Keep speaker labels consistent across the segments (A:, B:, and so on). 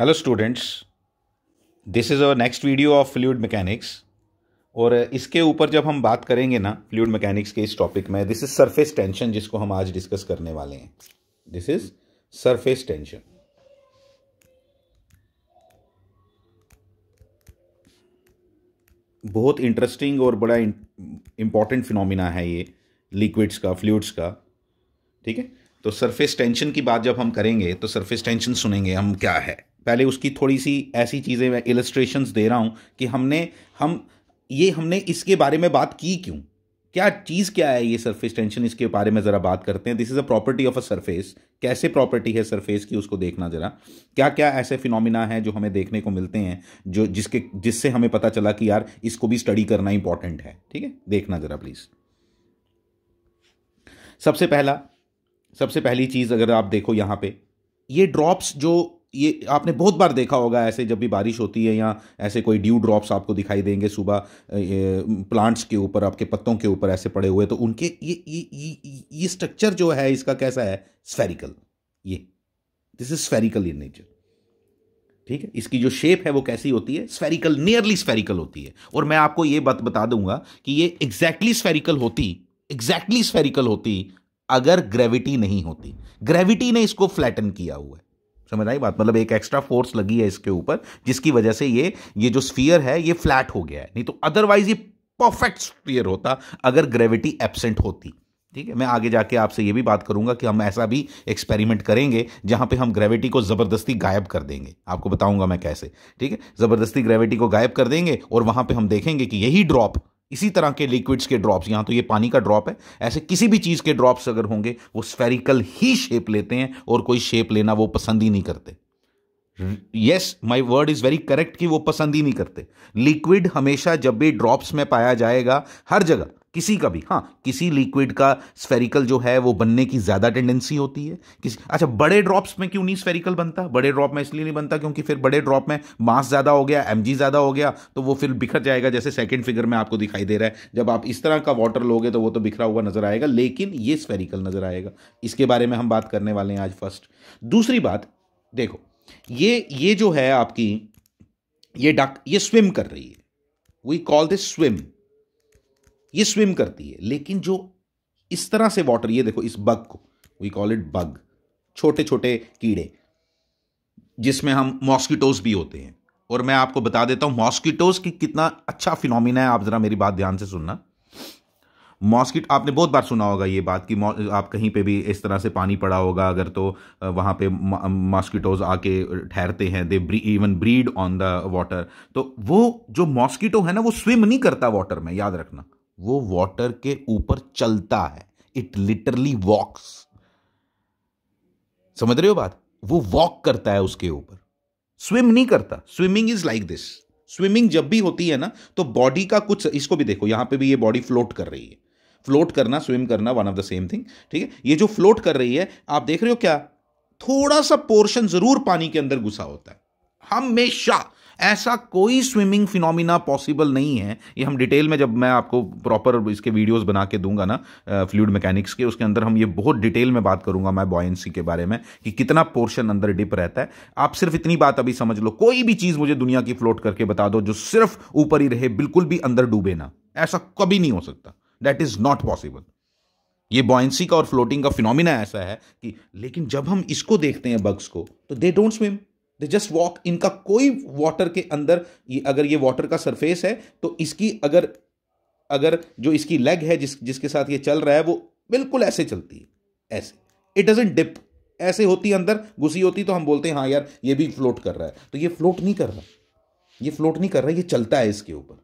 A: hello students this is our next video of fluid mechanics और इसके ऊपर जब हम बात करेंगे ना फ्लूड मैकेनिक्स के इस टॉपिक में दिस इज़ सरफेस टेंशन जिसको हम आज डिस्कस करने वाले हैं दिस इज़ सरफेस टेंशन बहुत इंटरेस्टिंग और बड़ा इंपॉर्टेंट फिनोमिना है ये लिक्विड्स का फ्लूड्स का ठीक है तो सरफेस टेंशन की बात जब हम करेंगे तो सरफेस टेंशन सुनेंगे हम क्या है पहले उसकी थोड़ी सी ऐसी चीज़ें मैं इलस्ट्रेशन दे रहा हूँ कि हमने हम ये हमने इसके बारे में बात की क्यों क्या चीज़ क्या है ये सरफेस टेंशन इसके बारे में ज़रा बात करते हैं this is a property of a surface कैसे प्रॉपर्टी है सरफेस की उसको देखना ज़रा क्या क्या ऐसे फिनोमिना हैं जो हमें देखने को मिलते हैं जो जिसके जिससे हमें पता चला कि यार इसको भी स्टडी करना इंपॉर्टेंट है ठीक है देखना ज़रा प्लीज़ सबसे पहला सबसे पहली चीज़ अगर आप देखो यहाँ पे ये ड्रॉप्स जो ये आपने बहुत बार देखा होगा ऐसे जब भी बारिश होती है या ऐसे कोई ड्यू ड्रॉप्स आपको दिखाई देंगे सुबह प्लांट्स के ऊपर आपके पत्तों के ऊपर ऐसे पड़े हुए तो उनके ये ये ये ये स्ट्रक्चर जो है इसका कैसा है स्फेरिकल ये this is spherical in nature ठीक है इसकी जो शेप है वो कैसी होती है स्फेरिकल नियरली स्फेरिकल होती है और मैं आपको ये बात बता दूंगा कि ये एग्जैक्टली स्फेरिकल होती एग्जैक्टली स्फेरिकल होती अगर ग्रेविटी नहीं होती ग्रेविटी ने इसको फ्लैटन किया हुआ है समझ आई बात मतलब एक एक्स्ट्रा फोर्स लगी है इसके ऊपर जिसकी वजह से ये ये जो स्फीयर है ये फ्लैट हो गया है नहीं तो अदरवाइज ये परफेक्ट स्फीयर होता अगर ग्रेविटी एबसेंट होती ठीक है मैं आगे जाके आपसे ये भी बात करूंगा कि हम ऐसा भी एक्सपेरिमेंट करेंगे जहां पे हम ग्रेविटी को ज़बरदस्ती गायब कर देंगे आपको बताऊंगा मैं कैसे ठीक है ज़बरदस्ती ग्रेविटी को गायब कर देंगे और वहां पे हम देखेंगे कि यही ड्रॉप इसी तरह के लिक्विड्स के ड्रॉप्स यहाँ तो ये पानी का ड्रॉप है ऐसे किसी भी चीज़ के ड्रॉप्स अगर होंगे वो स्फेरिकल ही शेप लेते हैं और कोई शेप लेना वो पसंद ही नहीं करते yes my word is very correct कि वो पसंद ही नहीं करते लिक्विड हमेशा जब भी ड्रॉप्स में पाया जाएगा हर जगह किसी का भी हाँ किसी लिक्विड का स्फेरिकल जो है वो बनने की ज़्यादा टेंडेंसी होती है किसी अच्छा बड़े ड्रॉप्स में क्यों नहीं स्फेरिकल बनता बड़े ड्रॉप में इसलिए नहीं बनता क्योंकि फिर बड़े ड्रॉप में मास ज़्यादा हो गया एम ज़्यादा हो गया तो वो फिर बिखर जाएगा जैसे सेकेंड फिगर में आपको दिखाई दे रहा है जब आप इस तरह का वाटर लोगे तो वो तो बिखरा हुआ नजर आएगा लेकिन ये स्फेरिकल नजर आएगा इसके बारे में हम बात करने वाले हैं आज फर्स्ट दूसरी बात देखो ये ये जो है आपकी ये डक ये स्विम कर रही है वी कॉल दिस स्विम ये स्विम करती है लेकिन जो इस तरह से वाटर ये देखो इस बग को वी कॉल इट बग छोटे छोटे कीड़े जिसमें हम मॉस्किटोज भी होते हैं और मैं आपको बता देता हूं मॉस्किटोज की कितना अच्छा फिनोमिना है आप ज़रा मेरी बात ध्यान से सुनना मॉस्किट आपने बहुत बार सुना होगा ये बात कि आप कहीं पे भी इस तरह से पानी पड़ा होगा अगर तो वहाँ पे मॉस्किटोज आके ठहरते हैं they even breed on the water तो वो जो मॉस्किटो है ना वो स्विम नहीं करता वाटर में याद रखना वो वाटर के ऊपर चलता है इट लिटरली वॉक्स समझ रहे हो बात वो वॉक करता है उसके ऊपर स्विम नहीं करता swimming is like this swimming जब भी होती है ना तो बॉडी का कुछ इसको भी देखो यहां पे भी ये बॉडी फ्लोट कर रही है फ्लोट करना स्विम करना one of the same thing ठीक है ये जो फ्लोट कर रही है आप देख रहे हो क्या थोड़ा सा पोर्शन जरूर पानी के अंदर घुसा होता है हमेशा ऐसा कोई स्विमिंग फिनोमिना पॉसिबल नहीं है ये हम डिटेल में जब मैं आपको प्रॉपर इसके वीडियोस बना के दूंगा ना फ्लूड मैकेनिक्स के उसके अंदर हम ये बहुत डिटेल में बात करूंगा मैं बॉयंसी के बारे में कि कितना पोर्शन अंदर डिप रहता है आप सिर्फ इतनी बात अभी समझ लो कोई भी चीज़ मुझे दुनिया की फ्लोट करके बता दो जो सिर्फ ऊपर ही रहे बिल्कुल भी अंदर डूबे ना ऐसा कभी नहीं हो सकता दैट इज़ नॉट पॉसिबल ये बॉयंसी का और फ्लोटिंग का फिनोमिना ऐसा है कि लेकिन जब हम इसको देखते हैं बग्स को तो they don't swim they just walk इनका कोई वाटर के अंदर ये अगर ये वाटर का सरफेस है तो इसकी अगर अगर जो इसकी लेग है जिस जिसके साथ ये चल रहा है वो बिल्कुल ऐसे चलती है ऐसे इट डजेंट डिप ऐसे होती अंदर घुसी होती तो हम बोलते हैं हाँ यार ये भी फ्लोट कर रहा है तो ये फ्लोट नहीं कर रहा ये फ्लोट नहीं कर रहा ये चलता है इसके ऊपर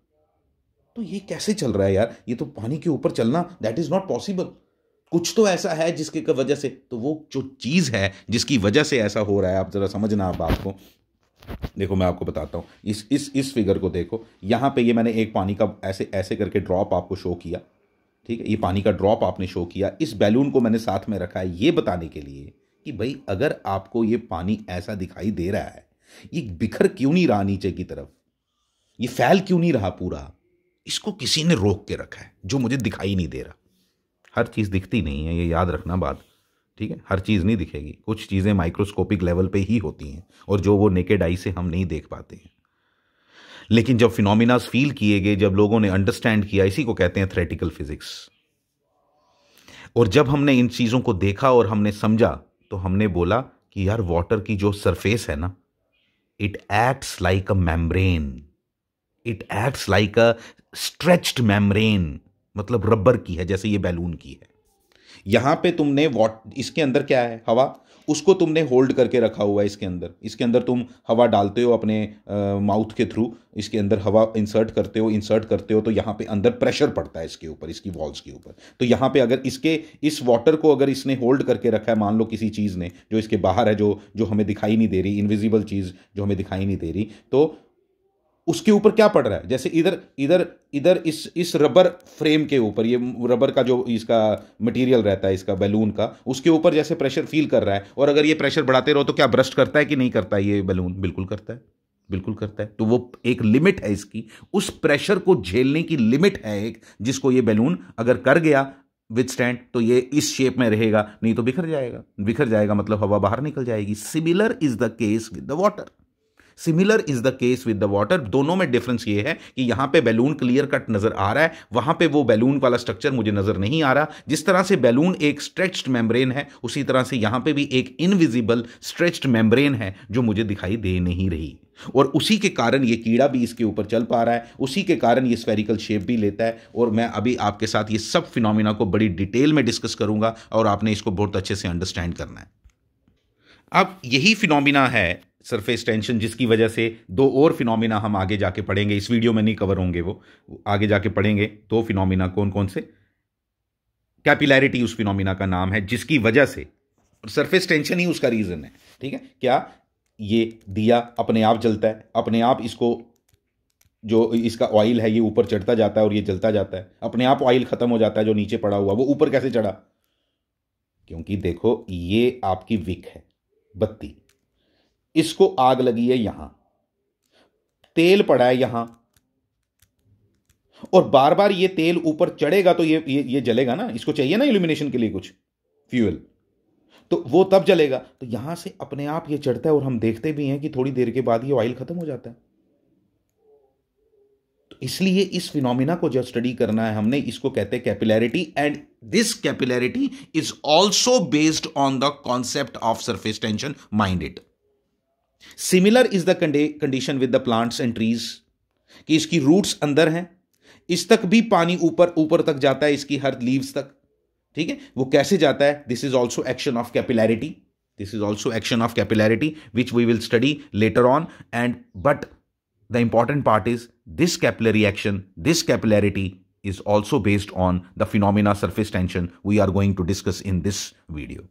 A: तो ये कैसे चल रहा है यार ये तो पानी के ऊपर चलना दैट इज़ नॉट पॉसिबल कुछ तो ऐसा है जिसके वजह से तो वो जो चीज़ है जिसकी वजह से ऐसा हो रहा है आप ज़रा समझना आप बात को देखो मैं आपको बताता हूँ इस इस इस फिगर को देखो यहाँ पे ये मैंने एक पानी का ऐसे ऐसे करके ड्रॉप आपको शो किया ठीक है ये पानी का ड्रॉप आपने शो किया इस बैलून को मैंने साथ में रखा है ये बताने के लिए कि भाई अगर आपको ये पानी ऐसा दिखाई दे रहा है ये बिखर क्यों नहीं रहा नीचे की तरफ ये फैल क्यों नहीं रहा पूरा इसको किसी ने रोक के रखा है जो मुझे दिखाई नहीं दे रहा हर चीज़ दिखती नहीं है ये याद रखना बात ठीक है हर चीज़ नहीं दिखेगी कुछ चीज़ें माइक्रोस्कोपिक लेवल पे ही होती हैं और जो वो नेकेड आई से हम नहीं देख पाते हैं लेकिन जब फिनोमिनाज फील किए गए जब लोगों ने अंडरस्टैंड किया इसी को कहते हैं थ्रेटिकल फिजिक्स और जब हमने इन चीज़ों को देखा और हमने समझा तो हमने बोला कि यार वाटर की जो सरफेस है ना it acts like a membrane it acts like a stretched membrane मतलब रबर की है जैसे ये बैलून की है यहाँ पे तुमने वॉट इसके अंदर क्या है हवा उसको तुमने होल्ड करके रखा हुआ है इसके अंदर इसके अंदर तुम हवा डालते हो अपने माउथ के थ्रू इसके अंदर हवा इंसर्ट करते हो इंसर्ट करते हो तो यहाँ पे अंदर प्रेशर पड़ता है इसके ऊपर इसकी वॉल्स के ऊपर तो यहाँ पे अगर इसके इस वाटर को अगर इसने होल्ड करके रखा है मान लो किसी चीज़ ने जो इसके बाहर है जो जो हमें दिखाई नहीं दे रही इनविजिबल चीज़ जो हमें दिखाई नहीं दे रही तो उसके ऊपर क्या पड़ रहा है जैसे इधर इधर इधर इस इस रबर फ्रेम के ऊपर ये रबर का जो इसका मटेरियल रहता है इसका बैलून का उसके ऊपर जैसे प्रेशर फील कर रहा है और अगर ये प्रेशर बढ़ाते रहो तो क्या ब्रस्ट करता है कि नहीं करता है ये बैलून बिल्कुल करता है बिल्कुल करता है तो वो एक लिमिट है इसकी उस प्रेशर को झेलने की लिमिट है एक जिसको ये बैलून अगर कर गया विथ स्टैंड तो ये इस शेप में रहेगा नहीं तो बिखर जाएगा बिखर जाएगा मतलब हवा बाहर निकल जाएगी similar is the case with the water similar is the case with the water दोनों में डिफरेंस ये है कि यहां पे बैलून क्लियर कट नजर आ रहा है वहां पे वो बैलून वाला स्ट्रक्चर मुझे नजर नहीं आ रहा जिस तरह से बैलून एक स्ट्रेच्ड मेम्ब्रेन है उसी तरह से यहां पे भी एक इनविजिबल स्ट्रेच्ड मेम्ब्रेन है जो मुझे दिखाई दे नहीं रही और उसी के कारण ये कीड़ा भी इसके ऊपर चल पा रहा है उसी के कारण ये स्फेरिकल शेप भी लेता है और मैं अभी आपके साथ ये सब फिनोमिना को बड़ी डिटेल में डिस्कस करूंगा और आपने इसको बहुत अच्छे से अंडरस्टैंड करना है अब यही फिनोमिना है सरफेस टेंशन जिसकी वजह से दो और फिनोमिना हम आगे जाके पढ़ेंगे इस वीडियो में नहीं कवर होंगे वो आगे जाके पढ़ेंगे दो तो फिनोमिना कौन कौन से कैपिलैरिटी उस फिनोमिना का नाम है जिसकी वजह से सरफेस टेंशन ही उसका रीज़न है ठीक है क्या ये दिया अपने आप जलता है अपने आप इसको जो इसका ऑयल है ये ऊपर चढ़ता जाता है और ये जलता जाता है अपने आप ऑयल ख़त्म हो जाता है जो नीचे पड़ा हुआ वो ऊपर कैसे चढ़ा क्योंकि देखो ये आपकी विक है बत्ती इसको आग लगी है यहां तेल पड़ा है यहां और बार बार ये तेल ऊपर चढ़ेगा तो ये ये, ये जलेगा ना इसको चाहिए ना इल्यूमिनेशन के लिए कुछ फ्यूल तो वो तब जलेगा तो यहां से अपने आप ये चढ़ता है और हम देखते भी हैं कि थोड़ी देर के बाद ये ऑयल खत्म हो जाता है तो इसलिए इस फिनोमिना को जब स्टडी करना है हमने इसको कहते हैं capillarity and this capillarity is also based on the concept of surface tension mind it similar is the condition with the plants and trees कि इसकी रूट्स अंदर हैं इस तक भी पानी ऊपर ऊपर तक जाता है इसकी हर लीव्स तक ठीक है वो कैसे जाता है this is also action of capillarity this is also action of capillarity which we will study later on and but the important part is this capillary action this capillarity is also based on the phenomena surface tension we are going to discuss in this video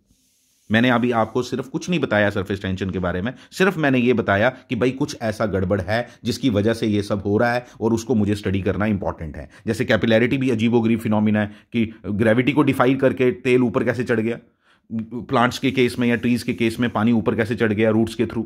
A: मैंने अभी आपको सिर्फ कुछ नहीं बताया surface tension के बारे में सिर्फ मैंने ये बताया कि भाई कुछ ऐसा गड़बड़ है जिसकी वजह से ये सब हो रहा है और उसको मुझे स्टडी करना इंपॉर्टेंट है जैसे कैपिलैरिटी भी अजीबो गरीब है कि ग्रेविटी को डिफाई करके तेल ऊपर कैसे चढ़ गया प्लांट्स के केस में या ट्रीज के केस में पानी ऊपर कैसे चढ़ गया रूट्स के थ्रू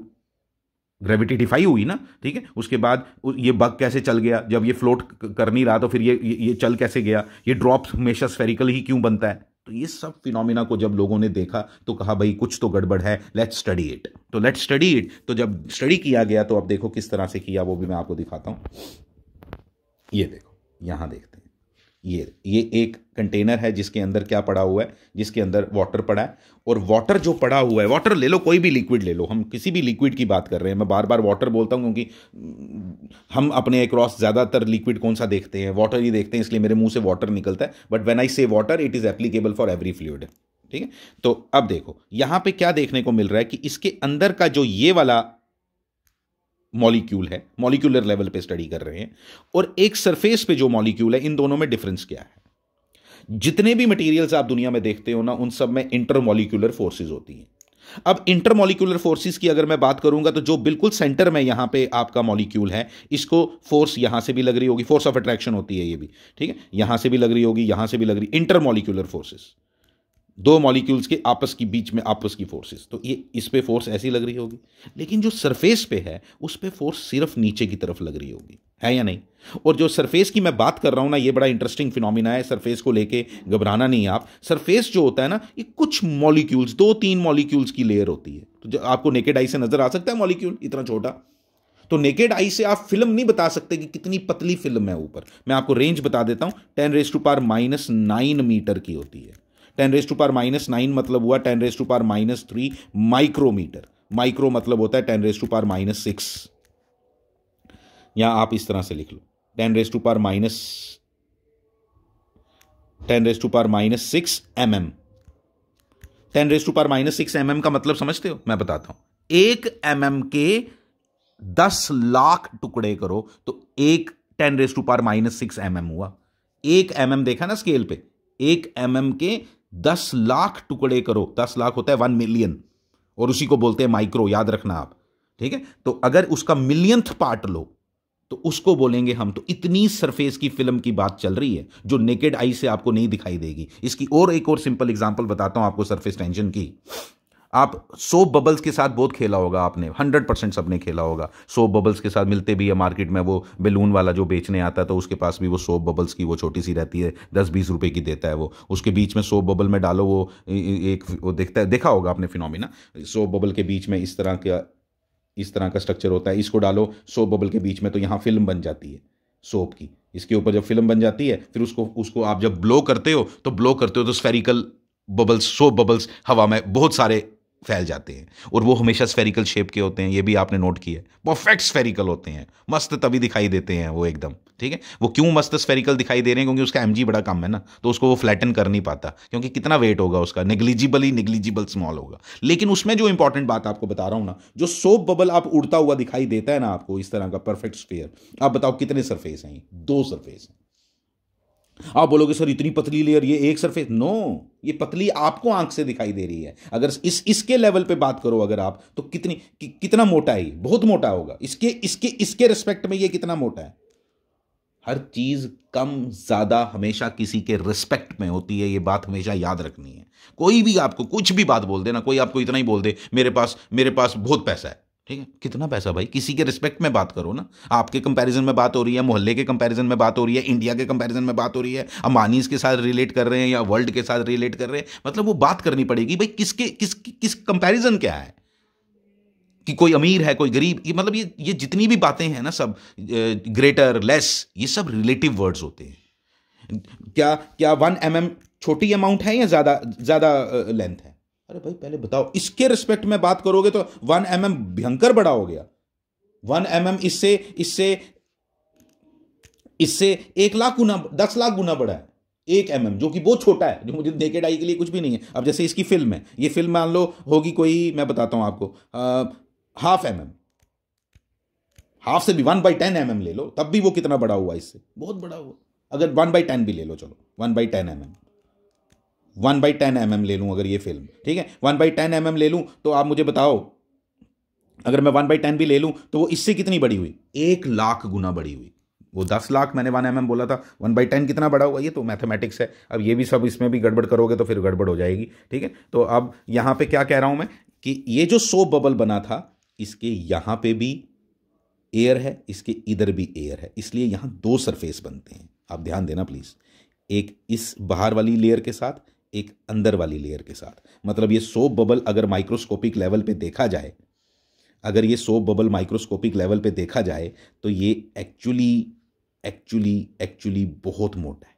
A: ग्रेविटी डिफाई हुई ना ठीक है उसके बाद ये बग कैसे चल गया जब ये फ्लोट कर नहीं रहा तो फिर ये ये चल कैसे गया ये ड्रॉप हमेशा स्फेरिकल ही क्यों बनता है तो ये सब फिनोमिना को जब लोगों ने देखा तो कहा भाई कुछ तो गड़बड़ है लेट्स स्टडी इट तो लेट्स स्टडी इट तो जब स्टडी किया गया तो अब देखो किस तरह से किया वो भी मैं आपको दिखाता हूँ ये देखो यहाँ देखते हैं ये ये एक कंटेनर है जिसके अंदर क्या पड़ा हुआ है जिसके अंदर वाटर पड़ा है और वाटर जो पड़ा हुआ है वाटर ले लो कोई भी लिक्विड ले लो हम किसी भी लिक्विड की बात कर रहे हैं मैं बार बार वाटर बोलता हूँ क्योंकि हम्म, हम अपने अक्रॉस ज़्यादातर लिक्विड कौन सा देखते हैं वाटर ही देखते हैं इसलिए मेरे मुंह से वाटर निकलता है but when I say water it is applicable for every fluid ठीक है तो अब देखो यहाँ पे क्या देखने को मिल रहा है कि इसके अंदर का जो ये वाला मॉलिक्यूल है मॉलिक्यूलर लेवल पे स्टडी कर रहे हैं और एक सरफेस पे जो मॉलिक्यूल है इन दोनों में डिफरेंस क्या है जितने भी मटेरियल्स आप दुनिया में देखते हो ना उन सब में इंटरमोलिकुलर फोर्सेज होती हैं अब इंटरमोलिकुलर फोर्सेस की अगर मैं बात करूंगा तो जो बिल्कुल सेंटर में यहां पे आपका मॉलिक्यूल है इसको फोर्स यहां से भी लग रही होगी फोर्स ऑफ अट्रैक्शन होती है ये भी ठीक है यहां से भी लग रही होगी यहां से भी लग रही इंटरमोलिक्यूलर फोर्सेस दो मॉलिक्यूल्स के आपस की बीच में आपस की फोर्सेस तो ये इस पे फोर्स ऐसी लग रही होगी लेकिन जो सरफेस पे है उस पे फोर्स सिर्फ नीचे की तरफ लग रही होगी है या नहीं और जो सरफेस की मैं बात कर रहा हूँ ना ये बड़ा इंटरेस्टिंग फिनोमिना है सरफेस को लेके घबराना नहीं आप सरफेस जो होता है ना ये कुछ मॉलिक्यूल्स दो तीन मॉलिक्यूल्स की लेयर होती है तो जो आपको नेकेड आई से नजर आ सकता है मॉलिक्यूल इतना छोटा तो नेकेड आई से आप फिल्म नहीं बता सकते कि कितनी पतली फिल्म है ऊपर मैं आपको रेंज बता देता हूँ ten raise to power minus nine metre की होती है ten raise to power minus nine मतलब हुआ ten raise to power minus three micrometre micro मतलब होता है ten raise to power minus six या आप इस तरह से लिख लो ten raise to power minus ten raise to power minus six M M ten raise to power minus six M M का मतलब समझते हो मैं बताता हूं एक एम mm एम के दस लाख टुकड़े करो तो एक ten raise to power minus six M M हुआ एक एम mm एम देखा ना स्केल पे एक एम mm एम के दस लाख टुकड़े करो दस लाख होता है वन मिलियन और उसी को बोलते हैं माइक्रो याद रखना आप ठीक है तो अगर उसका मिलियंथ पार्ट लो तो उसको बोलेंगे हम तो इतनी सरफेस की फिल्म की बात चल रही है जो नेकेड आई से आपको नहीं दिखाई देगी इसकी और एक और सिंपल एग्जांपल बताता हूं आपको सरफेस टेंशन की आप सोप बबल्स के साथ बहुत खेला होगा आपने हंड्रेड परसेंट सबने खेला होगा सोप बबल्स के साथ मिलते भी है मार्केट में वो बेलून वाला जो बेचने आता है तो उसके पास भी वो सोप बबल्स की वो छोटी सी रहती है दस बीस रुपये की देता है वो उसके बीच में सोप बबल में डालो वो एक वो देखता है देखा होगा आपने फिनोमिना सोप बबल के बीच में इस तरह का इस तरह का स्ट्रक्चर होता है इसको डालो सोप बबल के बीच में तो यहाँ फिल्म बन जाती है सोप की इसके ऊपर जब फिल्म बन जाती है फिर उसको उसको आप जब ब्लो करते हो तो ब्लो करते हो तो स्फेरिकल बबल्स सोप बबल्स हवा में बहुत सारे फैल जाते हैं और वो हमेशा स्फेरिकल शेप के होते हैं ये भी आपने नोट किया है परफेक्ट स्फेरिकल होते हैं मस्त तभी दिखाई देते हैं वो एकदम ठीक है वो क्यों मस्त स्फेरिकल दिखाई दे रहे हैं क्योंकि उसका एम बड़ा कम है ना तो उसको वो फ्लैटन कर नहीं पाता क्योंकि कितना वेट होगा उसका निगलिजिबल ही निगलिजिबल स्मॉल होगा लेकिन उसमें जो इंपॉर्टेंट बात आपको बता रहा हूँ ना जो सोप बबल आप उड़ता हुआ दिखाई देता है ना आपको इस तरह का परफेक्ट स्पेयर आप बताओ कितने सरफेस हैं दो सरफेस हैं आप बोलोगे सर इतनी पतली लेयर ये एक सरफेस नो ये पतली आपको आंख से दिखाई दे रही है अगर इस इसके लेवल पे बात करो अगर आप तो कितनी कि, कितना मोटा है बहुत मोटा होगा इसके इसके इसके रिस्पेक्ट में ये कितना मोटा है हर चीज कम ज्यादा हमेशा किसी के रिस्पेक्ट में होती है ये बात हमेशा याद रखनी है कोई भी आपको कुछ भी बात बोल देना कोई आपको इतना ही बोल दे मेरे पास मेरे पास बहुत पैसा है ठीक है कितना पैसा भाई किसी के रिस्पेक्ट में बात करो ना आपके कंपैरिजन में बात हो रही है मोहल्ले के कंपैरिजन में बात हो रही है इंडिया के कंपैरिजन में बात हो रही है अमानीज के साथ रिलेट कर रहे हैं या वर्ल्ड के साथ रिलेट कर रहे हैं मतलब वो बात करनी पड़ेगी भाई किसके किस किस कंपेरिजन क्या है कि कोई अमीर है कोई गरीब ये मतलब ये ये जितनी भी बातें हैं ना सब ग्रेटर लेस ये सब रिलेटिव वर्ड्स होते हैं क्या क्या वन एम छोटी अमाउंट है या ज़्यादा ज़्यादा लेंथ है अरे भाई पहले बताओ इसके रिस्पेक्ट में बात करोगे तो वन एम एम भयंकर बड़ा हो गया वन एम एम इससे इससे इससे एक लाख गुना दस लाख गुना बड़ा है एक एम एम जो कि बहुत छोटा है जो मुझे नेकेड आई के लिए कुछ भी नहीं है अब जैसे इसकी फिल्म है ये फिल्म मान लो होगी कोई मैं बताता हूं आपको आ, हाफ एम एम हाफ से भी one by ten M M ले लो तब भी वो कितना बड़ा हुआ इससे बहुत बड़ा हुआ अगर वन बाई टेन भी ले लो चलो one by ten M M one by ten M M ले लूँ अगर ये फिल्म ठीक है one by ten M M ले लूँ तो आप मुझे बताओ अगर मैं वन बाई टेन भी ले लूँ तो वो इससे कितनी बड़ी हुई एक लाख गुना बड़ी हुई वो दस लाख मैंने वन एम एम बोला था वन बाई टेन कितना बड़ा हुआ ये तो मैथमेटिक्स है अब ये भी सब इसमें भी गड़बड़ करोगे तो फिर गड़बड़ हो जाएगी ठीक है तो अब यहाँ पे क्या कह रहा हूँ मैं कि ये जो सोप बबल बना था इसके यहाँ पे भी एयर है इसके इधर भी एयर है इसलिए यहाँ दो सरफेस बनते हैं आप ध्यान देना प्लीज़ एक इस बाहर वाली लेयर के साथ एक अंदर वाली लेयर के साथ मतलब ये सोप बबल अगर माइक्रोस्कोपिक लेवल पे देखा जाए अगर ये सोप बबल माइक्रोस्कोपिक लेवल पे देखा जाए तो ये एक्चुअली एक्चुअली एक्चुअली बहुत मोटा है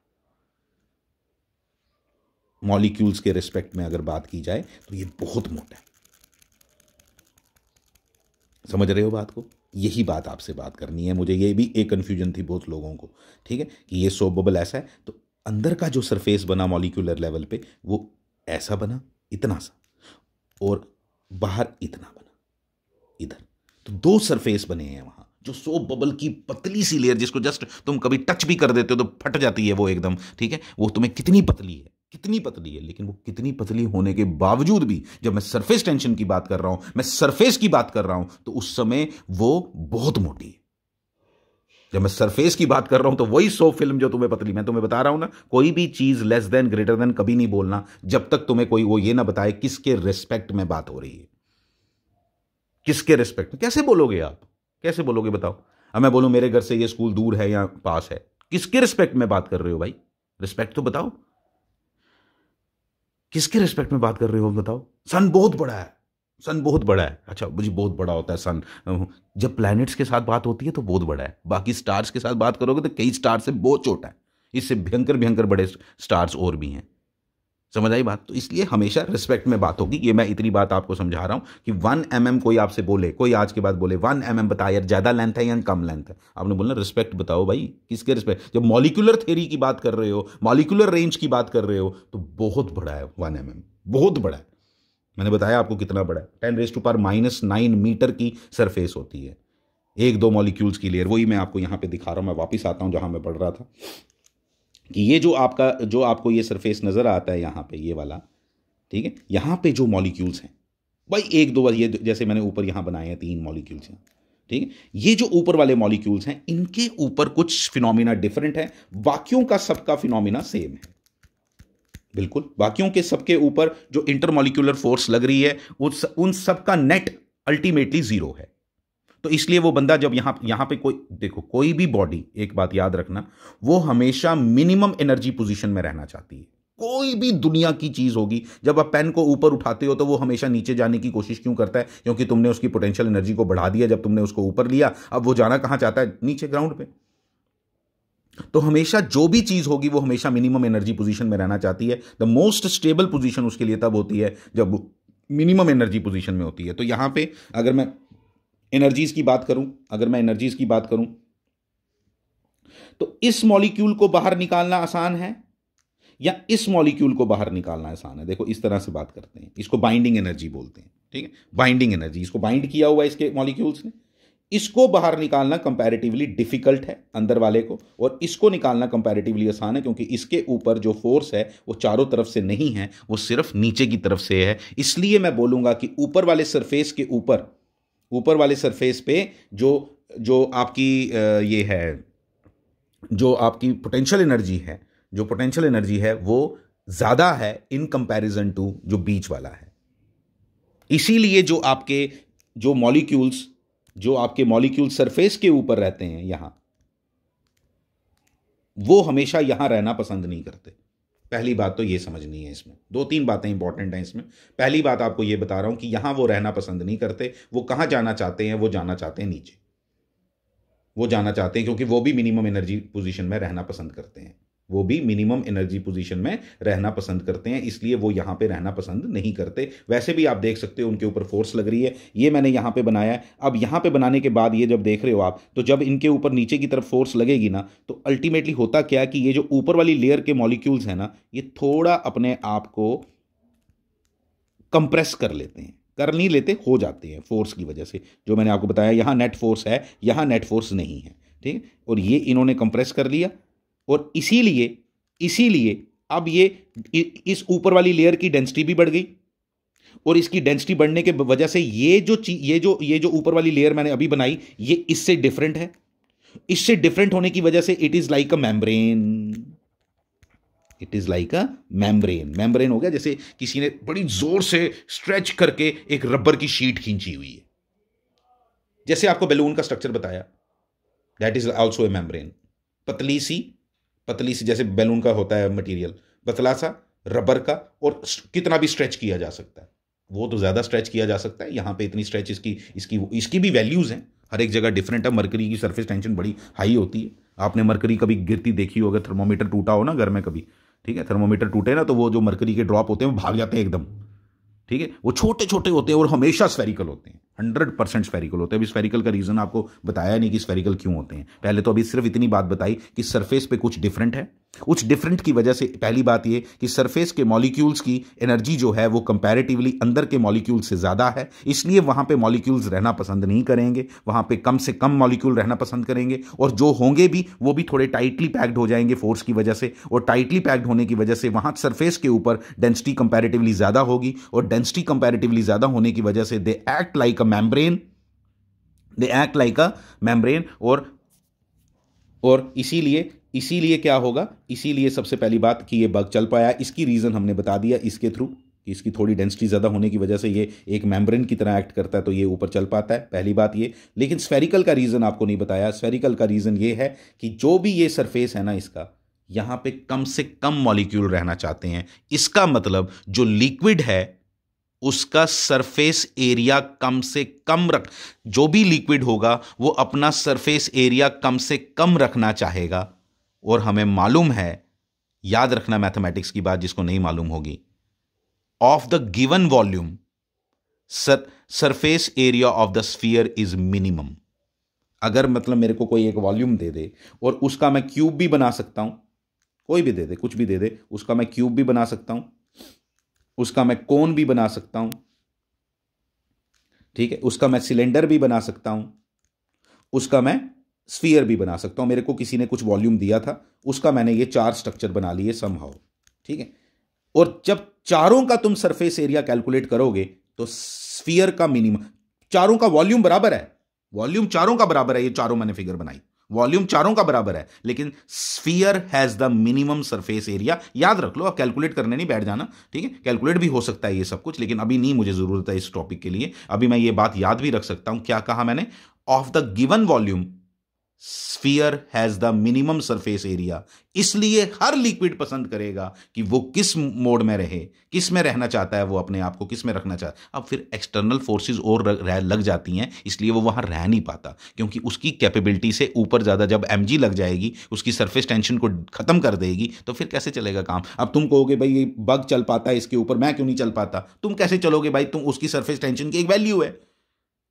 A: मॉलिक्यूल्स के रिस्पेक्ट में अगर बात की जाए तो ये बहुत मोटा है समझ रहे हो बात को यही बात आपसे बात करनी है मुझे ये भी एक कंफ्यूजन थी बहुत लोगों को ठीक है कि ये सोप बबल ऐसा है तो अंदर का जो सरफेस बना मॉलिक्यूलर लेवल पे वो ऐसा बना इतना सा और बाहर इतना बना इधर तो दो सरफेस बने हैं वहाँ जो सो बबल की पतली सी लेयर जिसको जस्ट तुम कभी टच भी कर देते हो तो फट जाती है वो एकदम ठीक है वो तुम्हें कितनी पतली है कितनी पतली है लेकिन वो कितनी पतली होने के बावजूद भी जब मैं सरफेस टेंशन की बात कर रहा हूं मैं सरफेस की बात कर रहा हूं तो उस समय वो बहुत मोटी है जब मैं सरफेस की बात कर रहा हूं तो वही सो फिल्म जो तुम्हें पतली मैं तुम्हें बता रहा हूं ना कोई भी चीज लेस देन ग्रेटर देन कभी नहीं बोलना जब तक तुम्हें कोई वो ये ना बताए किसके रिस्पेक्ट में बात हो रही है किसके रिस्पेक्ट में कैसे बोलोगे आप कैसे बोलोगे बताओ अब मैं बोलूं मेरे घर से ये स्कूल दूर है या पास है किसके रिस्पेक्ट में बात कर रहे हो भाई रिस्पेक्ट तो बताओ किसके रिस्पेक्ट में बात कर रहे हो बताओ सन बहुत बड़ा है सन बहुत बड़ा है अच्छा मुझे बहुत बड़ा होता है सन जब प्लैनेट्स के साथ बात होती है तो बहुत बड़ा है बाकी स्टार्स के साथ बात करोगे तो कई स्टार्स से बहुत छोटा है इससे भयंकर भयंकर बड़े स्टार्स और भी हैं समझ आई बात तो इसलिए हमेशा रिस्पेक्ट में बात होगी ये मैं इतनी बात आपको समझा रहा हूँ कि वन एम mm कोई आपसे बोले कोई आज के बाद बोले वन एम एम बताया यार ज़्यादा लेंथ है या कम लेंथ है आपने बोलना रिस्पेक्ट बताओ भाई किसके रिस्पेक्ट जब मॉलिकुलर थेरी की बात कर रहे हो मॉलिकुलर रेंज की बात कर रहे हो तो बहुत बड़ा है वन एम mm, बहुत बड़ा है मैंने बताया आपको कितना बड़ा है ten raise to power minus nine metre की सरफेस होती है एक दो मॉलिक्यूल्स की लेयर वही मैं आपको यहाँ पे दिखा रहा हूँ मैं वापस आता हूँ जहाँ मैं पढ़ रहा था कि ये जो आपका जो आपको ये सरफेस नज़र आता है यहाँ पे ये वाला ठीक है यहाँ पे जो मॉलिक्यूल्स हैं भाई एक दो बार ये जैसे मैंने ऊपर यहाँ बनाए हैं तीन मॉलिक्यूल्स हैं ठीक है ये जो ऊपर वाले मॉलिक्यूल्स हैं इनके ऊपर कुछ फिनोमिना डिफरेंट है बाकियों का सबका फिनोमिना सेम है बिल्कुल बाकियों के सबके ऊपर जो इंटरमोलिकुलर फोर्स लग रही है उस उन सब का नेट अल्टीमेटली जीरो है तो इसलिए वो बंदा जब यहाँ यहां पे कोई देखो कोई भी बॉडी एक बात याद रखना वो हमेशा मिनिमम एनर्जी पोजीशन में रहना चाहती है कोई भी दुनिया की चीज होगी जब आप पेन को ऊपर उठाते हो तो वो हमेशा नीचे जाने की कोशिश क्यों करता है क्योंकि तुमने उसकी पोटेंशियल एनर्जी को बढ़ा दिया जब तुमने उसको ऊपर लिया अब वो जाना कहाँ चाहता है नीचे ग्राउंड पे तो हमेशा जो भी चीज़ होगी वो हमेशा मिनिमम एनर्जी पोजीशन में रहना चाहती है द मोस्ट स्टेबल पोजीशन उसके लिए तब होती है जब मिनिमम एनर्जी पोजीशन में होती है तो यहां पे अगर मैं एनर्जीज की बात करूं अगर मैं एनर्जीज की बात करूं तो इस मॉलिक्यूल को बाहर निकालना आसान है या इस मॉलिक्यूल को बाहर निकालना आसान है देखो इस तरह से बात करते हैं इसको बाइंडिंग एनर्जी बोलते हैं ठीक है बाइंडिंग एनर्जी इसको बाइंड किया हुआ है इसके मॉलिक्यूल्स ने इसको बाहर निकालना कंपैरेटिवली डिफिकल्ट है अंदर वाले को और इसको निकालना कंपैरेटिवली आसान है क्योंकि इसके ऊपर जो फोर्स है वो चारों तरफ से नहीं है वो सिर्फ नीचे की तरफ से है इसलिए मैं बोलूँगा कि ऊपर वाले सरफेस के ऊपर ऊपर वाले सरफेस पे जो जो आपकी ये है जो आपकी पोटेंशियल एनर्जी है जो पोटेंशियल एनर्जी है वो ज़्यादा है इन कंपैरिजन टू जो बीच वाला है इसीलिए जो आपके जो मॉलिक्यूल्स जो आपके मॉलिक्यूल सरफेस के ऊपर रहते हैं यहां वो हमेशा यहां रहना पसंद नहीं करते पहली बात तो ये समझनी है इसमें दो तीन बातें इंपॉर्टेंट हैं इसमें पहली बात आपको ये बता रहा हूं कि यहां वो रहना पसंद नहीं करते वो कहां जाना चाहते हैं वो जाना चाहते हैं नीचे वो जाना चाहते हैं क्योंकि वो भी मिनिमम एनर्जी पोजिशन में रहना पसंद करते हैं वो भी मिनिमम एनर्जी पोजीशन में रहना पसंद करते हैं इसलिए वो यहाँ पे रहना पसंद नहीं करते वैसे भी आप देख सकते हो उनके ऊपर फोर्स लग रही है ये मैंने यहाँ पे बनाया है अब यहाँ पे बनाने के बाद ये जब देख रहे हो आप तो जब इनके ऊपर नीचे की तरफ फोर्स लगेगी ना तो अल्टीमेटली होता क्या कि ये जो ऊपर वाली लेयर के मॉलिक्यूल्स हैं ना ये थोड़ा अपने आप को कंप्रेस कर लेते हैं कर नहीं लेते हो जाते हैं फोर्स की वजह से जो मैंने आपको बताया यहाँ नेट फोर्स है यहाँ नेट फोर्स नहीं है ठीक है और ये इन्होंने कंप्रेस कर लिया और इसीलिए इसीलिए अब ये इस ऊपर वाली लेयर की डेंसिटी भी बढ़ गई और इसकी डेंसिटी बढ़ने के वजह से ये जो ये जो ये जो ऊपर वाली लेयर मैंने अभी बनाई ये इससे डिफरेंट है इससे डिफरेंट होने की वजह से it is like a membrane it is like a membrane membrane हो गया जैसे किसी ने बड़ी जोर से स्ट्रेच करके एक रबर की शीट खींची हुई है जैसे आपको बैलून का स्ट्रक्चर बताया that is also a membrane पतली सी पतली सी जैसे बैलून का होता है मटेरियल पतला सा रबर का और कितना भी स्ट्रेच किया जा सकता है वो तो ज़्यादा स्ट्रेच किया जा सकता है यहाँ पे इतनी स्ट्रेच इसकी इसकी इसकी भी वैल्यूज़ हैं हर एक जगह डिफरेंट है मरकरी की सरफेस टेंशन बड़ी हाई होती है आपने मरकरी कभी गिरती देखी हो अगर थर्मोमीटर टूटा हो ना घर में कभी ठीक है थर्मोमीटर टूटे ना तो वो जो मरकरी के ड्रॉप होते हैं वो भाग जाते हैं एकदम ठीक है वो छोटे छोटे होते हैं और हमेशा स्फेरिकल होते हैं हंड्रेड परसेंट स्पेरिकल होते हैं अभी स्पेरिकल का रीज़न आपको बताया नहीं कि स्पेरिकल क्यों होते हैं पहले तो अभी सिर्फ इतनी बात बताई कि सरफेस पे कुछ डिफरेंट है उस डिफरेंट की वजह से पहली बात ये कि सरफेस के मॉलिक्यूल्स की एनर्जी जो है वो कंपैरेटिवली अंदर के मॉलिक्यूल से ज़्यादा है इसलिए वहाँ पे मॉलिक्यूल्स रहना पसंद नहीं करेंगे वहाँ पे कम से कम मॉलिक्यूल रहना पसंद करेंगे और जो होंगे भी वो भी थोड़े टाइटली पैक्ड हो जाएंगे फोर्स की वजह से और टाइटली पैक्ड होने की वजह से वहाँ सरफेस के ऊपर डेंसिटी कंपेरेटिवली ज़्यादा होगी और डेंसिटी कंपेरेटिवली ज़्यादा होने की वजह से they act like a membrane they act like a membrane और और इसीलिए इसीलिए क्या होगा इसीलिए सबसे पहली बात कि ये बग चल पाया इसकी रीज़न हमने बता दिया इसके थ्रू कि इसकी थोड़ी डेंसिटी ज़्यादा होने की वजह से ये एक मेम्ब्रेन की तरह एक्ट करता है तो ये ऊपर चल पाता है पहली बात ये लेकिन स्फेरिकल का रीज़न आपको नहीं बताया स्फेरिकल का रीज़न ये है कि जो भी ये सरफेस है ना इसका यहाँ पे कम से कम मॉलिक्यूल रहना चाहते हैं इसका मतलब जो लिक्विड है उसका सरफेस एरिया कम से कम रख जो भी लिक्विड होगा वो अपना सरफेस एरिया कम से कम रखना चाहेगा और हमें मालूम है याद रखना मैथमेटिक्स की बात जिसको नहीं मालूम होगी of the given volume sir surface area of the sphere is minimum अगर मतलब मेरे को कोई एक वॉल्यूम दे दे और उसका मैं क्यूब भी बना सकता हूं कोई भी दे दे कुछ भी दे दे उसका मैं क्यूब भी बना सकता हूं उसका मैं कोन भी बना सकता हूँ ठीक है उसका मैं सिलेंडर भी बना सकता हूँ उसका मैं स्फीयर भी बना सकता हूँ मेरे को किसी ने कुछ वॉल्यूम दिया था उसका मैंने ये चार स्ट्रक्चर बना लिए समहाउ ठीक है और जब चारों का तुम सरफेस एरिया कैलकुलेट करोगे तो स्फीयर का मिनिमम चारों का वॉल्यूम बराबर है वॉल्यूम चारों का बराबर है ये चारों मैंने फिगर बनाई वॉल्यूम चारों का बराबर है लेकिन sphere has the minimum surface area याद रख लो कैलकुलेट करने नहीं बैठ जाना ठीक है कैलकुलेट भी हो सकता है ये सब कुछ लेकिन अभी नहीं मुझे ज़रूरत है इस टॉपिक के लिए अभी मैं ये बात याद भी रख सकता हूं क्या कहा मैंने of the given volume sphere has the minimum surface area इसलिए हर लिक्विड पसंद करेगा कि वो किस मोड में रहे किस में रहना चाहता है वो अपने आप को किस में रखना चाहता है अब फिर एक्सटर्नल फोर्सेस और रह लग जाती हैं इसलिए वो वहां रह नहीं पाता क्योंकि उसकी कैपेबिलिटी से ऊपर ज़्यादा जब एम लग जाएगी उसकी सर्फेस टेंशन को ख़त्म कर देगी तो फिर कैसे चलेगा काम अब तुम कहोगे भाई ये बग चल पाता है इसके ऊपर मैं क्यों नहीं चल पाता तुम कैसे चलोगे भाई तुम उसकी सर्फेस टेंशन की एक वैल्यू है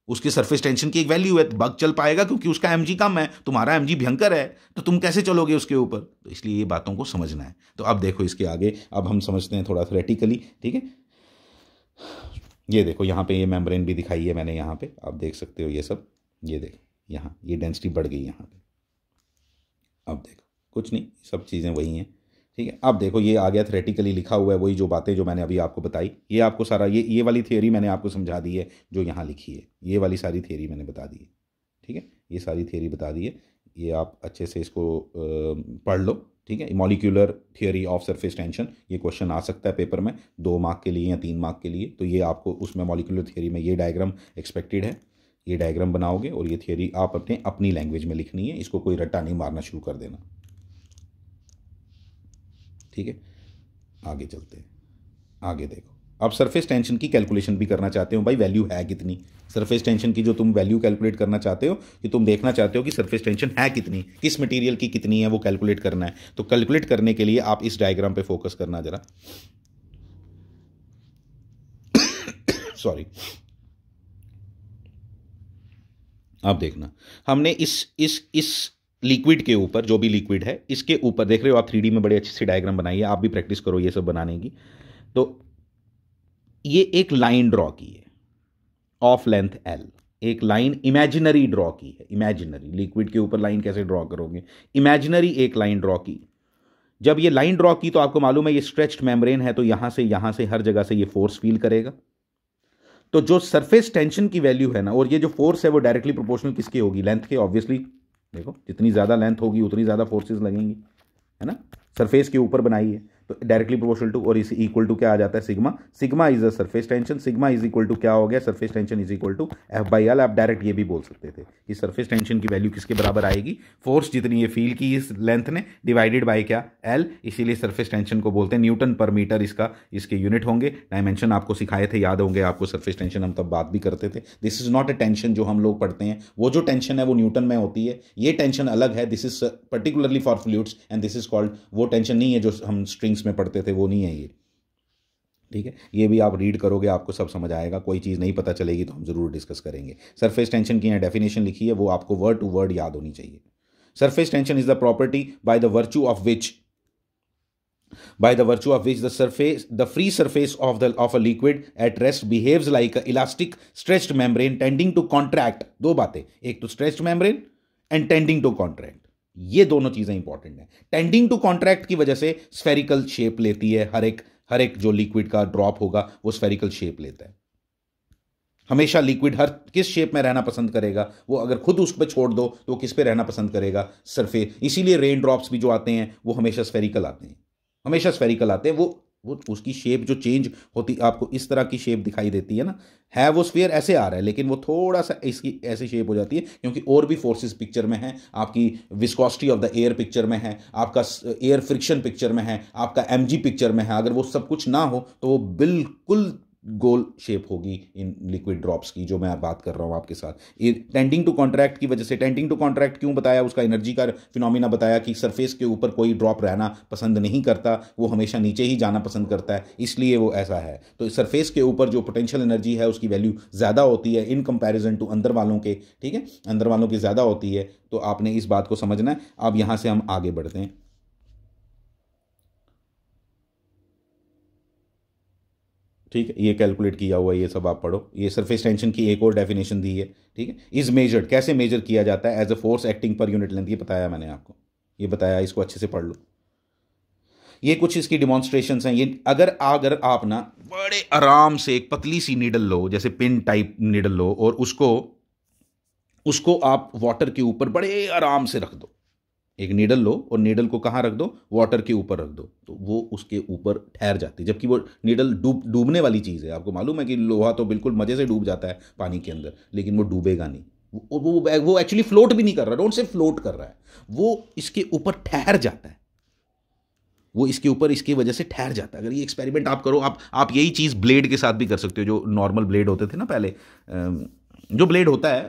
A: उसकी सरफेस टेंशन की एक वैल्यू है तो बग चल पाएगा क्योंकि उसका एम कम है तुम्हारा एम भयंकर है तो तुम कैसे चलोगे उसके ऊपर तो इसलिए ये बातों को समझना है तो अब देखो इसके आगे अब हम समझते हैं थोड़ा थ्रेटिकली ठीक है ये देखो यहाँ पे ये मेम्ब्रेन भी दिखाई है मैंने यहाँ पे आप देख सकते हो ये सब ये देखो यहाँ ये डेंसिटी बढ़ गई यहाँ पे अब देखो कुछ नहीं सब चीज़ें वही हैं ठीक है अब देखो ये आ गया थ्रेटिकली लिखा हुआ है वही जो बातें जो मैंने अभी आपको बताई ये आपको सारा ये ये वाली थ्योरी मैंने आपको समझा दी है जो यहाँ लिखी है ये वाली सारी थ्योरी मैंने बता दी है ठीक है ये सारी थ्योरी बता दी है ये आप अच्छे से इसको पढ़ लो ठीक है molecular theory of surface tension ये क्वेश्चन आ सकता है पेपर में दो मार्क के लिए या तीन मार्क के लिए तो ये आपको उसमें मॉलिक्यूलर थियोरी में ये डायग्राम एक्सपेक्टेड है ये डायग्राम बनाओगे और ये थियोरी आप अपने अपनी लैंग्वेज में लिखनी है इसको कोई रट्टा नहीं मारना शुरू कर देना ठीक है आगे चलते हैं आगे देखो आप सरफेस टेंशन की कैलकुलेशन भी करना चाहते हो भाई वैल्यू है कितनी सरफेस टेंशन की जो तुम वैल्यू कैलकुलेट करना चाहते हो कि तुम देखना चाहते हो कि सरफेस टेंशन है कितनी किस मटेरियल की कितनी है वो कैलकुलेट करना है तो कैलकुलेट करने के लिए आप इस डायग्राम पे फोकस करना जरा सॉरी आप देखना हमने इस इस इस लिक्विड के ऊपर जो भी लिक्विड है इसके ऊपर देख रहे हो आप थ्री में बड़े अच्छे से डायग्राम बनाइए आप भी प्रैक्टिस करो ये सब बनाने की तो ये एक लाइन ड्रॉ की है ऑफ लेंथ एल एक लाइन इमेजिनरी ड्रॉ की है इमेजिनरी लिक्विड के ऊपर लाइन कैसे ड्रॉ करोगे इमेजिनरी एक लाइन ड्रॉ की जब ये लाइन ड्रॉ की तो आपको मालूम है ये स्ट्रेच्ड मेम्ब्रेन है तो यहां से यहां से हर जगह से ये फोर्स फील करेगा तो जो सरफेस टेंशन की वैल्यू है ना और ये जो फोर्स है वो डायरेक्टली प्रोपोर्शनल किसकी होगी लेंथ के ऑब्वियसली देखो जितनी ज़्यादा लेंथ होगी उतनी ज़्यादा फोर्सेस लगेंगी है ना सरफेस के ऊपर बनाई है तो डायरेक्टली प्रोपोर्शनल टू और इस इक्वल टू क्या आ जाता है sigma sigma is a surface tension sigma is equal to क्या हो गया surface tension is equal to F by L आप डायरेक्ट ये भी बोल सकते थे कि सरफेस टेंशन की वैल्यू किसके बराबर आएगी फोर्स जितनी ये फील की इस लेंथ ने डिवाइडेड बाई क्या एल इसीलिए सर्फेस टेंशन को बोलते हैं न्यूटन पर मीटर इसका इसके यूनिट होंगे डायमेंशन आपको सिखाए थे याद होंगे आपको सर्फेस टेंशन हम तब बात भी करते थे this is not a tension जो हम लोग पढ़ते हैं वो जो टेंशन है वो न्यूटन में होती है ये टेंशन अलग है this is particularly for fluids and this is called वो टेंशन नहीं है जो हम स्ट्रिंग्स जीन्स में पढ़ते थे वो नहीं है ये ठीक है ये भी आप रीड करोगे आपको सब समझ आएगा कोई चीज़ नहीं पता चलेगी तो हम ज़रूर डिस्कस करेंगे सरफेस टेंशन की यहाँ डेफिनेशन लिखी है वो आपको वर्ड टू वर्ड याद होनी चाहिए surface tension is the property by the virtue of which by the virtue of which the surface the free surface of the of a liquid at rest behaves like a elastic stressed membrane tending to contract दो बातें एक तो stressed membrane and tending to contract ये दोनों चीज़ें important हैं tending to contract की वजह से स्फेरिकल शेप लेती है हर एक हर एक जो लिक्विड का ड्रॉप होगा वो स्फेरिकल शेप लेता है हमेशा लिक्विड हर किस शेप में रहना पसंद करेगा वो अगर खुद उस पर छोड़ दो तो किस पे रहना पसंद करेगा सरफेस इसीलिए रेन ड्रॉप्स भी जो आते हैं वो हमेशा स्फेरिकल आते हैं हमेशा स्फेरिकल आते हैं वो वो उसकी शेप जो चेंज होती आपको इस तरह की शेप दिखाई देती है ना है वो स्फीयर ऐसे आ रहा है लेकिन वो थोड़ा सा इसकी ऐसी शेप हो जाती है क्योंकि और भी फोर्सेस पिक्चर में हैं आपकी viscosity of the air picture में है आपका एयर फ्रिक्शन पिक्चर में है आपका एम पिक्चर में है अगर वो सब कुछ ना हो तो वो बिल्कुल गोल शेप होगी इन लिक्विड ड्रॉप्स की जो मैं बात कर रहा हूँ आपके साथ ये टेंडिंग टू कॉन्ट्रैक्ट की वजह से टेंडिंग टू कॉन्ट्रैक्ट क्यों बताया उसका एनर्जी का फिनोमिना बताया कि सरफेस के ऊपर कोई ड्रॉप रहना पसंद नहीं करता वो हमेशा नीचे ही जाना पसंद करता है इसलिए वो ऐसा है तो सरफेस के ऊपर जो पोटेंशियल एनर्जी है उसकी वैल्यू ज़्यादा होती है इन कंपेरिजन टू अंदर वालों के ठीक है अंदर वालों की ज़्यादा होती है तो आपने इस बात को समझना है अब यहाँ से हम आगे बढ़ते हैं ठीक है ये कैलकुलेट किया हुआ ये सब आप पढ़ो ये सरफेस टेंशन की एक और डेफिनेशन दी है ठीक है इज़ मेजर्ड कैसे मेजर किया जाता है as a force acting per unit length ये बताया मैंने आपको ये बताया इसको अच्छे से पढ़ लो ये कुछ इसकी डिमॉन्स्ट्रेशन हैं ये अगर अगर आप ना बड़े आराम से एक पतली सी नीडल लो जैसे पिन टाइप नीडल लो और उसको उसको आप वाटर के ऊपर बड़े आराम से रख दो एक नीडल लो और नीडल को कहाँ रख दो वाटर के ऊपर रख दो तो वो उसके ऊपर ठहर जाती है जबकि वो नीडल डूब डूबने वाली चीज़ है आपको मालूम है कि लोहा तो बिल्कुल मज़े से डूब जाता है पानी के अंदर लेकिन वो डूबेगा नहीं वो वो वो एक्चुअली फ्लोट भी नहीं कर रहा डोंट से फ्लोट कर रहा है वो इसके ऊपर ठहर जाता है वो इसके ऊपर इसकी वजह से ठहर जाता है अगर ये एक्सपेरिमेंट आप करो आप आप यही चीज़ ब्लेड के साथ भी कर सकते हो जो नॉर्मल ब्लेड होते थे ना पहले जो ब्लेड होता है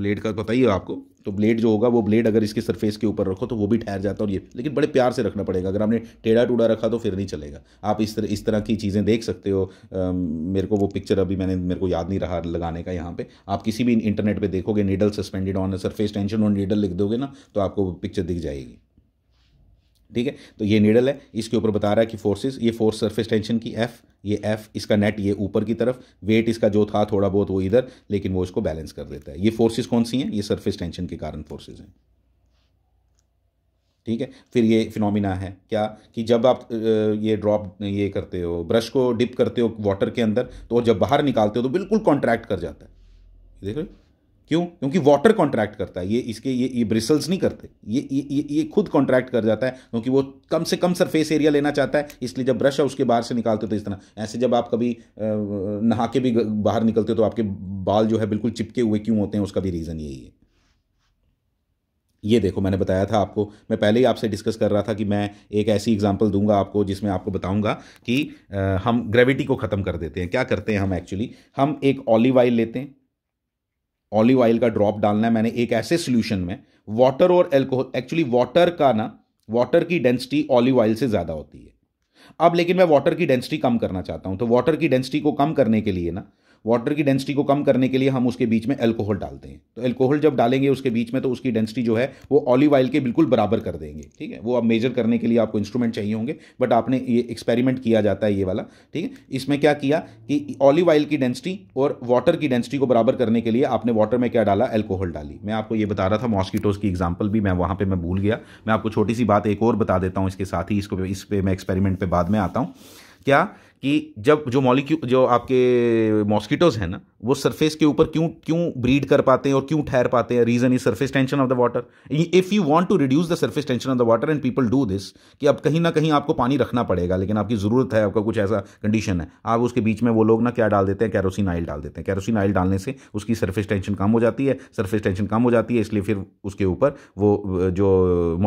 A: ब्लेड का पता ही है आपको तो ब्लेड जो होगा वो ब्लेड अगर इसके सरफेस के ऊपर रखो तो वो भी ठहर जाता है और ये लेकिन बड़े प्यार से रखना पड़ेगा अगर आपने टेढ़ा टूढ़ा रखा तो फिर नहीं चलेगा आप इस तरह इस तरह की चीज़ें देख सकते हो आ, मेरे को वो पिक्चर अभी मैंने मेरे को याद नहीं रहा लगाने का यहाँ पे आप किसी भी इंटरनेट पर देखोगे needle suspended on surface tension on needle लिख दोगे ना तो आपको वो पिक्चर दिख जाएगी ठीक है तो ये नीडल है इसके ऊपर बता रहा है कि फोर्सेस ये फोर्स सरफेस टेंशन की एफ ये एफ इसका नेट ये ऊपर की तरफ वेट इसका जो था थोड़ा बहुत वो इधर लेकिन वो इसको बैलेंस कर देता है ये फोर्सेस कौन सी हैं ये सरफेस टेंशन के कारण फोर्सेज हैं ठीक है फिर ये फिनोमिना है क्या कि जब आप ये ड्रॉप ये करते हो ब्रश को डिप करते हो वाटर के अंदर तो जब बाहर निकालते हो तो बिल्कुल कॉन्ट्रैक्ट कर जाता है देख रहे क्यों क्योंकि वाटर कॉन्ट्रैक्ट करता है ये इसके ये ये ब्रिसल्स नहीं करते ये ये ये खुद कॉन्ट्रैक्ट कर जाता है क्योंकि वो कम से कम सरफेस एरिया लेना चाहता है इसलिए जब ब्रश है उसके बाहर से निकालते हो तो इस तरह ऐसे जब आप कभी नहा के भी बाहर निकलते हो तो आपके बाल जो है बिल्कुल चिपके हुए क्यों होते हैं उसका भी रीज़न यही है ये देखो मैंने बताया था आपको मैं पहले ही आपसे डिस्कस कर रहा था कि मैं एक ऐसी एग्जांपल दूंगा आपको जिसमें आपको बताऊंगा कि हम ग्रेविटी को ख़त्म कर देते हैं क्या करते हैं हम एक्चुअली हम एक ऑलिव ऑयल लेते हैं ऑलिव ऑयल का ड्रॉप डालना है मैंने एक ऐसे सोल्यूशन में वाटर और एल्कोहल एक्चुअली वाटर का ना वाटर की डेंसिटी ऑलिव ऑयल से ज़्यादा होती है अब लेकिन मैं वाटर की डेंसिटी कम करना चाहता हूँ तो वाटर की डेंसिटी को कम करने के लिए ना वाटर की डेंसिटी को कम करने के लिए हम उसके बीच में एल्कोहल डालते हैं तो एल्कोहल जब डालेंगे उसके बीच में तो उसकी डेंसिटी जो है वो ऑलिव ऑयल के बिल्कुल बराबर कर देंगे ठीक है वो आप मेजर करने के लिए आपको इंस्ट्रूमेंट चाहिए होंगे बट आपने ये एक्सपेरिमेंट किया जाता है ये वाला ठीक है इसमें क्या किया कि ऑलिव ऑयल की डेंसिटी और वाटर की डेंसिटी को बराबर करने के लिए आपने वाटर में क्या डाला एल्कोहल डाली मैं आपको ये बता रहा था मॉस्किटोज की एग्जाम्पल भी मैं वहाँ पर मैं भूल गया मैं आपको छोटी सी बात एक और बता देता हूँ इसके साथ ही इसको इस पर मैं एक्सपेरिमेंट पर बाद में आता हूँ क्या कि जब जो मॉलिक्यू जो आपके मॉस्किटोज हैं ना वो सरफेस के ऊपर क्यों क्यों ब्रीड कर पाते हैं और क्यों ठहर पाते हैं reason is surface tension of the water if you want to reduce the surface tension of the water and people do this कि अब कहीं ना कहीं आपको पानी रखना पड़ेगा लेकिन आपकी ज़रूरत है आपका कुछ ऐसा कंडीशन है आप उसके बीच में वो लोग ना क्या डाल देते हैं कैरोसिन आइल डाल देते हैं कैरोसिन आइल डालने से उसकी सर्फेस टेंशन कम हो जाती है सर्फेस टेंशन कम हो जाती है इसलिए फिर उसके ऊपर वो जो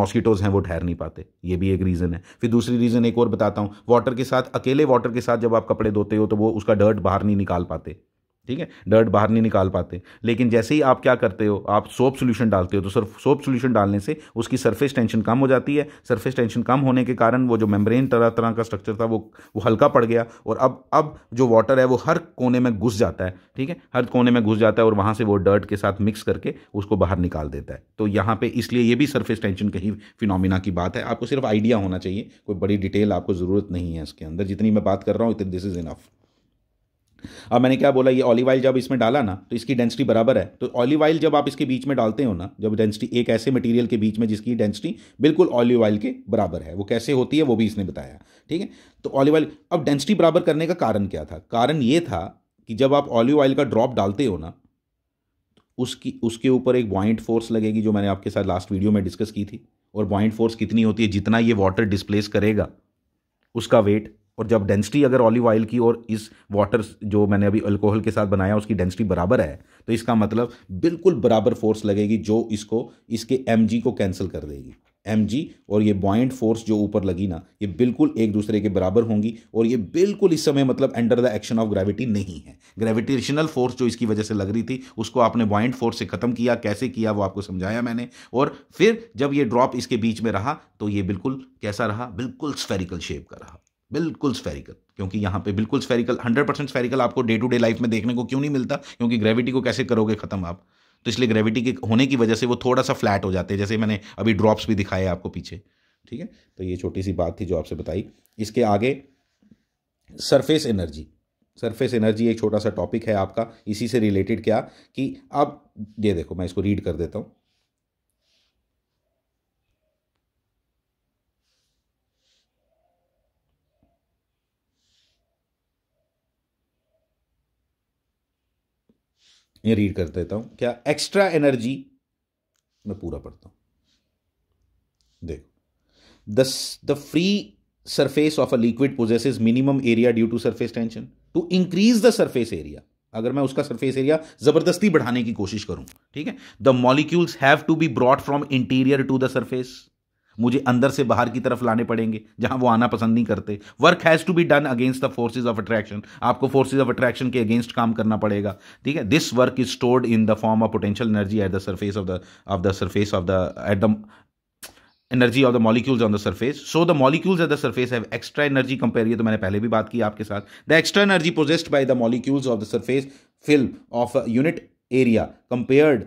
A: मॉस्किटोज हैं वो ठहर नहीं पाते ये भी एक रीज़न है फिर दूसरी रीज़न एक और बताता हूँ वाटर के साथ अकेले वाटर के साथ जब आप कपड़े धोते हो तो वो उसका डर्ट बाहर नहीं निकाल पाते ठीक है डर्ट बाहर नहीं निकाल पाते लेकिन जैसे ही आप क्या करते हो आप सोप सोल्यूशन डालते हो तो सिर्फ सोप सोल्यूशन डालने से उसकी सरफेस टेंशन कम हो जाती है सरफेस टेंशन कम होने के कारण वो जो मेम्ब्रेन तरह तरह का स्ट्रक्चर था वो वो हल्का पड़ गया और अब अब जो वाटर है वो हर कोने में घुस जाता है ठीक है हर कोने में घुस जाता है और वहाँ से वो डर्ट के साथ मिक्स करके उसको बाहर निकाल देता है तो यहाँ पर इसलिए ये भी सर्फेस टेंशन कहीं फिनोमिना की बात है आपको सिर्फ आइडिया होना चाहिए कोई बड़ी डिटेल आपको ज़रूरत नहीं है इसके अंदर जितनी मैं बात कर रहा हूँ इतनी दिस इज़ इनफ़ अब मैंने क्या बोला ये ऑलिव ऑयल जब इसमें डाला ना तो इसकी डेंसिटी बराबर है तो ऑलिव ऑयल जब आप इसके बीच में डालते हो ना जब डेंसिटी एक ऐसे मटेरियल के बीच में जिसकी डेंसिटी बिल्कुल ऑलिव ऑयल के बराबर है वो कैसे होती है वो भी इसने बताया ठीक है तो ऑलिव ऑयल अब डेंसिटी बराबर करने का कारण क्या था कारण ये था कि जब आप ऑलिव ऑयल का ड्रॉप डालते हो ना तो उसकी उसके ऊपर एक बॉइंट फोर्स लगेगी जो मैंने आपके साथ लास्ट वीडियो में डिस्कस की थी और बॉइंट फोर्स कितनी होती है जितना ये वाटर डिस्प्लेस करेगा उसका वेट और जब डेंसिटी अगर ऑलिव ऑयल की और इस वाटर जो मैंने अभी अल्कोहल के साथ बनाया उसकी डेंसिटी बराबर है तो इसका मतलब बिल्कुल बराबर फोर्स लगेगी जो इसको इसके एम को कैंसिल कर देगी एम और ये बॉइंट फोर्स जो ऊपर लगी ना ये बिल्कुल एक दूसरे के बराबर होंगी और ये बिल्कुल इस समय मतलब under the action of gravity नहीं है ग्रेविटेशनल फोर्स जो इसकी वजह से लग रही थी उसको आपने बॉइंट फोर्स से ख़त्म किया कैसे किया वो आपको समझाया मैंने और फिर जब ये ड्रॉप इसके बीच में रहा तो ये बिल्कुल कैसा रहा बिल्कुल स्फेरिकल शेप का रहा बिल्कुल स्फेरिकल क्योंकि यहाँ पे बिल्कुल स्फेरिकल हंड्रेड परसेंट स्फेरिकल आपको डे टू डे लाइफ में देखने को क्यों नहीं मिलता क्योंकि ग्रेविटी को कैसे करोगे खत्म आप तो इसलिए ग्रेविटी के होने की वजह से वो थोड़ा सा फ्लैट हो जाते हैं जैसे मैंने अभी ड्रॉप्स भी दिखाए आपको पीछे ठीक है तो ये छोटी सी बात थी जो आपसे बताई इसके आगे सरफेस एनर्जी सरफेस एनर्जी एक छोटा सा टॉपिक है आपका इसी से रिलेटेड क्या कि अब ये देखो मैं इसको रीड कर देता हूँ ये रीड कर देता हूं क्या एक्स्ट्रा एनर्जी मैं पूरा पढ़ता हूं देखो the the free surface of a liquid possesses minimum area due to surface tension to increase the surface area अगर मैं उसका सरफेस एरिया जबरदस्ती बढ़ाने की कोशिश करूं ठीक है the molecules have to be brought from interior to the surface मुझे अंदर से बाहर की तरफ लाने पड़ेंगे जहां वो आना पसंद नहीं करते work has to be done against the forces of attraction आपको फोर्सेज ऑफ अट्रैक्शन के अगेंस्ट काम करना पड़ेगा ठीक है this work is stored in the form of potential energy at the surface of the of the surface of the at the energy of the molecules on the surface so the molecules at the surface have extra energy compare ये तो मैंने पहले भी बात की आपके साथ the extra energy possessed by the molecules of the surface fill of unit area compared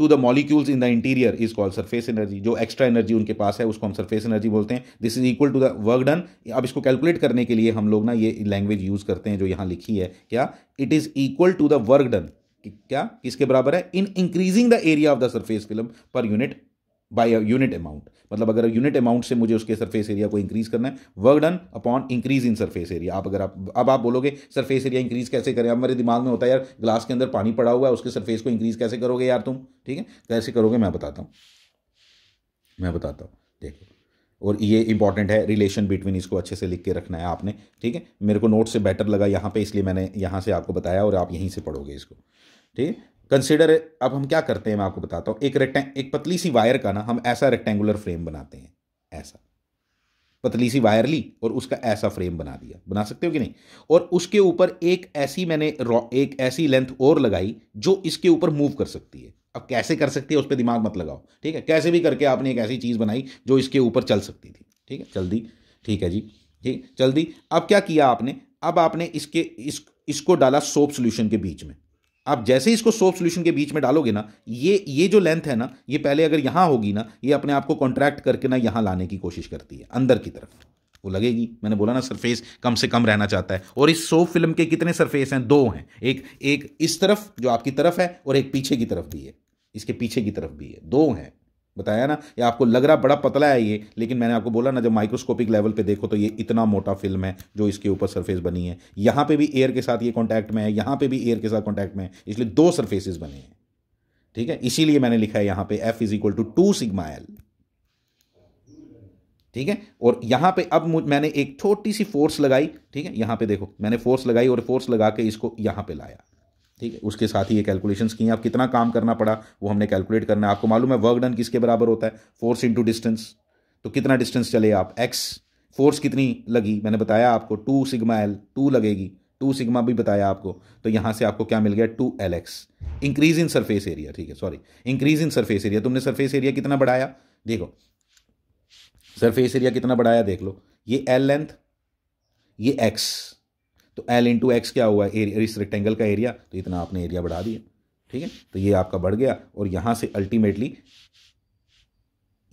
A: to the molecules in the interior is called surface energy जो एक्स्ट्रा एनर्जी उनके पास है उसको हम सरफेस एनर्जी बोलते हैं this is equal to the work done अब इसको कैलकुलेट करने के लिए हम लोग ना ये लैंग्वेज यूज करते हैं जो यहाँ लिखी है क्या it is equal to the work done क्या किसके बराबर है in increasing the area of the surface film per unit by unit amount मतलब अगर यूनिट अमाउंट से मुझे उसके सरफेस एरिया को इंक्रीज करना है work done upon increase in surface area आप अगर आप अब आप बोलोगे सरफेस एरिया इंक्रीज कैसे करें अब मेरे दिमाग में होता है यार ग्लास के अंदर पानी पड़ा हुआ है उसके सरफेस को इंक्रीज कैसे करोगे यार तुम ठीक है कैसे करोगे मैं बताता हूँ मैं बताता हूँ देखो और ये इंपॉर्टेंट है रिलेशन बिटवीन इसको अच्छे से लिख के रखना है आपने ठीक है मेरे को नोट से बेटर लगा यहाँ पे इसलिए मैंने यहाँ से आपको बताया और आप यहीं से पढ़ोगे इसको ठीक है कंसिडर अब हम क्या करते हैं मैं आपको बताता हूँ एक रेक्टें एक पतली सी वायर का ना हम ऐसा रेक्टेंगुलर फ्रेम बनाते हैं ऐसा पतली सी वायर ली और उसका ऐसा फ्रेम बना दिया बना सकते हो कि नहीं और उसके ऊपर एक ऐसी मैंने एक ऐसी लेंथ और लगाई जो इसके ऊपर मूव कर सकती है अब कैसे कर सकती है उस पर दिमाग मत लगाओ ठीक है कैसे भी करके आपने एक ऐसी चीज़ बनाई जो इसके ऊपर चल सकती थी ठीक है चल दी ठीक है जी ठीक चल दी अब क्या किया आपने अब आपने इसके इस इसको डाला सोप सोल्यूशन के बीच में आप जैसे ही इसको सोप सोल्यूशन के बीच में डालोगे ना ये ये जो लेंथ है ना ये पहले अगर यहाँ होगी ना ये अपने आप को कॉन्ट्रैक्ट करके ना यहां लाने की कोशिश करती है अंदर की तरफ वो लगेगी मैंने बोला ना सरफेस कम से कम रहना चाहता है और इस सोप फिल्म के कितने सरफेस हैं दो हैं एक एक इस तरफ जो आपकी तरफ है और एक पीछे की तरफ भी है इसके पीछे की तरफ भी है दो हैं बताया ना ये आपको लग रहा बड़ा पतला है ये लेकिन मैंने आपको बोला ना जब माइक्रोस्कोपिक लेवल पे देखो तो ये इतना मोटा फिल्म है जो इसके ऊपर सरफेस बनी है यहां पे भी एयर के साथ ये कांटेक्ट में है यहां पे भी एयर के साथ कांटेक्ट में है इसलिए दो सरफेसेस बने हैं ठीक है इसीलिए मैंने लिखा है यहाँ पे F is equal to two sigma L ठीक है और यहां पे अब मैंने एक छोटी सी फोर्स लगाई ठीक है यहां पे देखो मैंने फोर्स लगाई और फोर्स लगा के इसको यहां पे लाया ठीक है उसके साथ ही ये कैलकुलेशंस की आप कितना काम करना पड़ा वो हमने कैलकुलेट करना है आपको मालूम है वर्क डन किसके बराबर होता है फोर्स इंटू डिस्टेंस तो कितना डिस्टेंस चले आप एक्स फोर्स कितनी लगी मैंने बताया आपको टू सिग्मा एल टू लगेगी टू सिग्मा भी बताया आपको तो यहाँ से आपको क्या मिल गया two L X increase in surface area ठीक है sorry increase in surface area तुमने सरफेस एरिया कितना बढ़ाया देखो सरफेस एरिया कितना बढ़ाया देख लो ये एल लेंथ ये एक्स तो एल इंटू एक्स क्या हुआ एरिया इस रेक्टेंगल का एरिया तो इतना आपने एरिया बढ़ा दिया ठीक है तो ये आपका बढ़ गया और यहाँ से अल्टीमेटली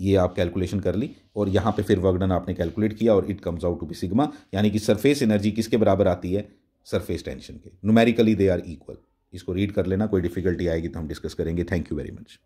A: ये आप कैलकुलेशन कर ली और यहाँ पे फिर वर्कडन आपने कैलकुलेट किया और it comes out to be sigma यानी कि सरफेस एनर्जी किसके बराबर आती है सरफेस टेंशन के नुमेरिकली दे आर इक्वल इसको रीड कर लेना कोई डिफिकल्टी आएगी तो हम डिस्कस करेंगे थैंक यू वेरी मच